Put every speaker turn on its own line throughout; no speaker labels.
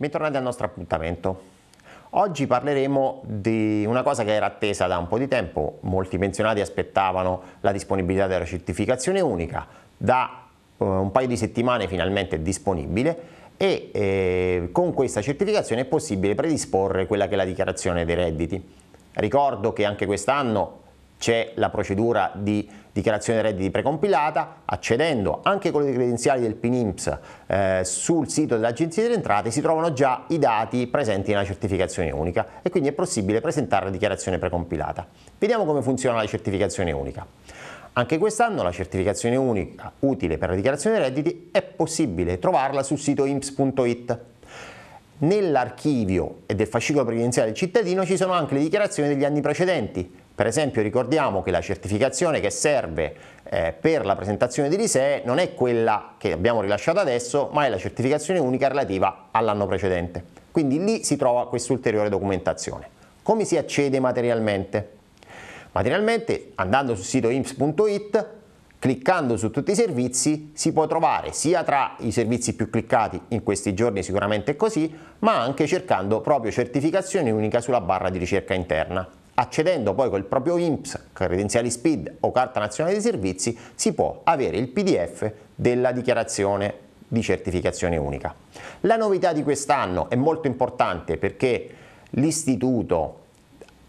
Bentornati al nostro appuntamento. Oggi parleremo di una cosa che era attesa da un po' di tempo, molti pensionati aspettavano la disponibilità della certificazione unica, da eh, un paio di settimane finalmente è disponibile e eh, con questa certificazione è possibile predisporre quella che è la dichiarazione dei redditi. Ricordo che anche quest'anno c'è la procedura di dichiarazione redditi precompilata, accedendo anche con le credenziali del PNIMS eh, sul sito dell'Agenzia delle Entrate si trovano già i dati presenti nella certificazione unica e quindi è possibile presentare la dichiarazione precompilata. Vediamo come funziona la certificazione unica. Anche quest'anno la certificazione unica utile per la dichiarazione dei redditi è possibile trovarla sul sito imps.it. Nell'archivio e del fascicolo previdenziale del cittadino ci sono anche le dichiarazioni degli anni precedenti, per esempio ricordiamo che la certificazione che serve eh, per la presentazione di RISE non è quella che abbiamo rilasciato adesso, ma è la certificazione unica relativa all'anno precedente. Quindi lì si trova quest'ulteriore documentazione. Come si accede materialmente? Materialmente andando sul sito imps.it cliccando su tutti i servizi si può trovare sia tra i servizi più cliccati in questi giorni sicuramente è così ma anche cercando proprio certificazione unica sulla barra di ricerca interna accedendo poi col proprio IMPS, credenziali SPID o carta nazionale dei servizi, si può avere il PDF della dichiarazione di certificazione unica. La novità di quest'anno è molto importante perché l'istituto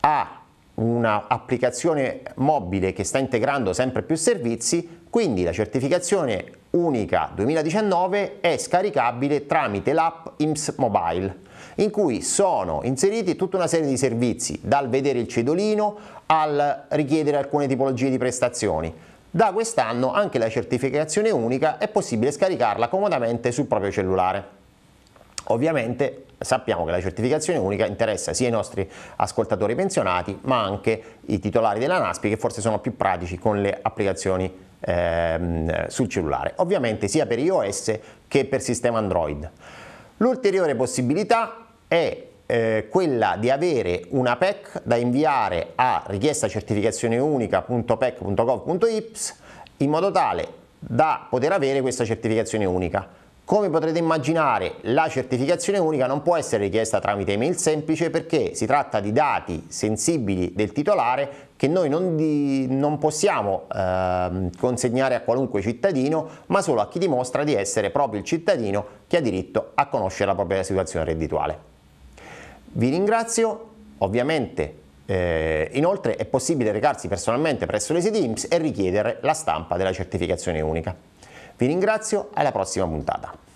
ha un'applicazione mobile che sta integrando sempre più servizi quindi la certificazione unica 2019 è scaricabile tramite l'app IMS Mobile in cui sono inseriti tutta una serie di servizi, dal vedere il cedolino al richiedere alcune tipologie di prestazioni. Da quest'anno anche la certificazione unica è possibile scaricarla comodamente sul proprio cellulare. Ovviamente sappiamo che la certificazione unica interessa sia i nostri ascoltatori pensionati ma anche i titolari della NASPI che forse sono più pratici con le applicazioni ehm, sul cellulare, ovviamente sia per iOS che per sistema Android. L'ulteriore possibilità è eh, quella di avere una PEC da inviare a richiesta certificazione unica.pec.gov.ips in modo tale da poter avere questa certificazione unica. Come potrete immaginare, la certificazione unica non può essere richiesta tramite email semplice perché si tratta di dati sensibili del titolare che noi non, di, non possiamo eh, consegnare a qualunque cittadino, ma solo a chi dimostra di essere proprio il cittadino che ha diritto a conoscere la propria situazione reddituale. Vi ringrazio, ovviamente eh, inoltre è possibile recarsi personalmente presso le siti IMSS e richiedere la stampa della certificazione unica. Vi ringrazio, alla prossima puntata.